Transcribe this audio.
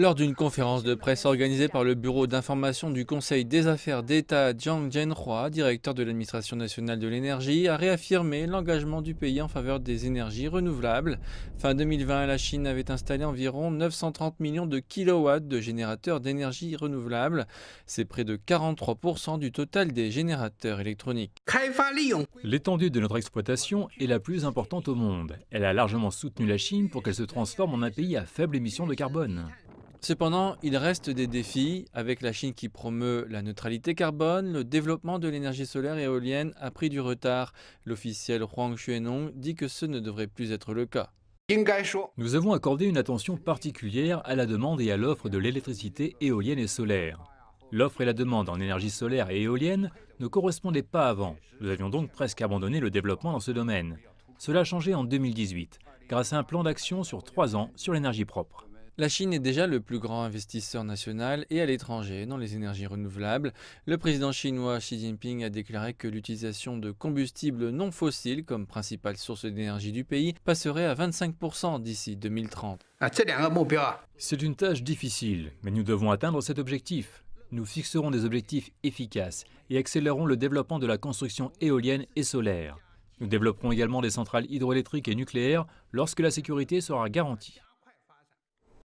Lors d'une conférence de presse organisée par le Bureau d'information du Conseil des affaires d'État, Jiang Jianhua, directeur de l'administration nationale de l'énergie, a réaffirmé l'engagement du pays en faveur des énergies renouvelables. Fin 2020, la Chine avait installé environ 930 millions de kilowatts de générateurs d'énergie renouvelable. C'est près de 43% du total des générateurs électroniques. L'étendue de notre exploitation est la plus importante au monde. Elle a largement soutenu la Chine pour qu'elle se transforme en un pays à faible émission de carbone. Cependant, il reste des défis, avec la Chine qui promeut la neutralité carbone, le développement de l'énergie solaire et éolienne a pris du retard. L'officiel Huang Xuenong dit que ce ne devrait plus être le cas. Nous avons accordé une attention particulière à la demande et à l'offre de l'électricité éolienne et solaire. L'offre et la demande en énergie solaire et éolienne ne correspondaient pas avant. Nous avions donc presque abandonné le développement dans ce domaine. Cela a changé en 2018, grâce à un plan d'action sur trois ans sur l'énergie propre. La Chine est déjà le plus grand investisseur national et à l'étranger dans les énergies renouvelables. Le président chinois Xi Jinping a déclaré que l'utilisation de combustibles non fossiles comme principale source d'énergie du pays passerait à 25% d'ici 2030. Ah, C'est une tâche difficile, mais nous devons atteindre cet objectif. Nous fixerons des objectifs efficaces et accélérerons le développement de la construction éolienne et solaire. Nous développerons également des centrales hydroélectriques et nucléaires lorsque la sécurité sera garantie.